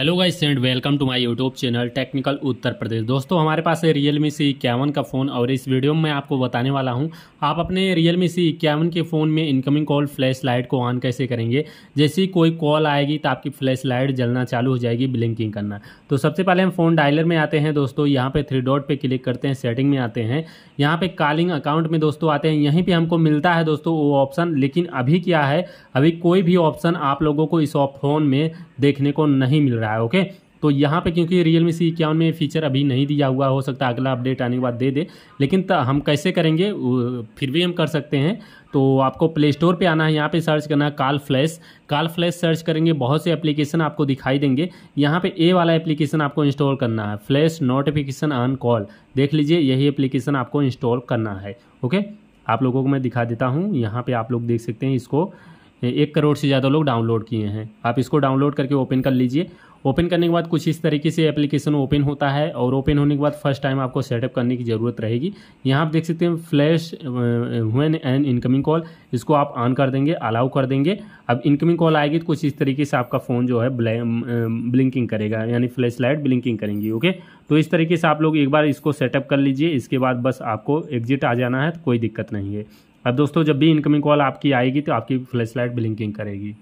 hello guys and welcome to my YouTube channel Technical Uttar Pradesh दोस्तों हमारे पास है रियल मी सी इक्यावन का फ़ोन और इस वीडियो में मैं आपको बताने वाला हूं आप अपने रियल मी सी इक्यावन के फ़ोन में इनकमिंग कॉल फ्लैश लाइट को ऑन कैसे करेंगे जैसे ही कोई कॉल आएगी तो आपकी फ्लैश लाइट जलना चालू हो जाएगी ब्लिंकिंग करना तो सबसे पहले हम फ़ोन डायलर में आते हैं दोस्तों यहाँ पर थ्री डॉट पर क्लिक करते हैं सेटिंग में आते हैं यहाँ पर कॉलिंग अकाउंट में दोस्तों आते हैं यहीं पर हमको मिलता है दोस्तों वो ऑप्शन लेकिन अभी क्या है अभी कोई भी ऑप्शन आप लोगों को इस फ़ोन में देखने को नहीं मिल रहा है ओके तो यहाँ पे क्योंकि रियल मी सी इक्यावन में फीचर अभी नहीं दिया हुआ हो सकता अगला अपडेट आने के बाद दे दे लेकिन हम कैसे करेंगे फिर भी हम कर सकते हैं तो आपको प्ले स्टोर पर आना है यहाँ पे सर्च करना है काल फ्लैश काल फ्लैश सर्च करेंगे बहुत से एप्लीकेशन आपको दिखाई देंगे यहाँ पे ए वाला एप्लीकेशन आपको इंस्टॉल करना है फ्लैश नोटिफिकेशन ऑन कॉल देख लीजिए यही एप्लीकेशन आपको इंस्टॉल करना है ओके आप लोगों को मैं दिखा देता हूँ यहाँ पर आप लोग देख सकते हैं इसको एक करोड़ से ज़्यादा लोग डाउनलोड किए हैं आप इसको डाउनलोड करके ओपन कर लीजिए ओपन करने के बाद कुछ इस तरीके से एप्लीकेशन ओपन होता है और ओपन होने के बाद फर्स्ट टाइम आपको सेटअप करने की ज़रूरत रहेगी यहाँ आप देख सकते हैं फ्लैश हुन एन इनकमिंग कॉल इसको आप ऑन कर देंगे अलाउ कर देंगे अब इनकमिंग कॉल आएगी तो कुछ इस तरीके से आपका फ़ोन जो है ब्लिंकिंग करेगा यानी फ्लैश लाइट ब्लिंकिंग करेंगी ओके तो इस तरीके से आप लोग एक बार इसको सेटअप कर लीजिए इसके बाद बस आपको एग्जिट आ जाना है तो कोई दिक्कत नहीं है अब दोस्तों जब भी इनकमिंग कॉल आपकी आएगी तो आपकी फ्लैश लाइट ब्लिंकिंग करेगी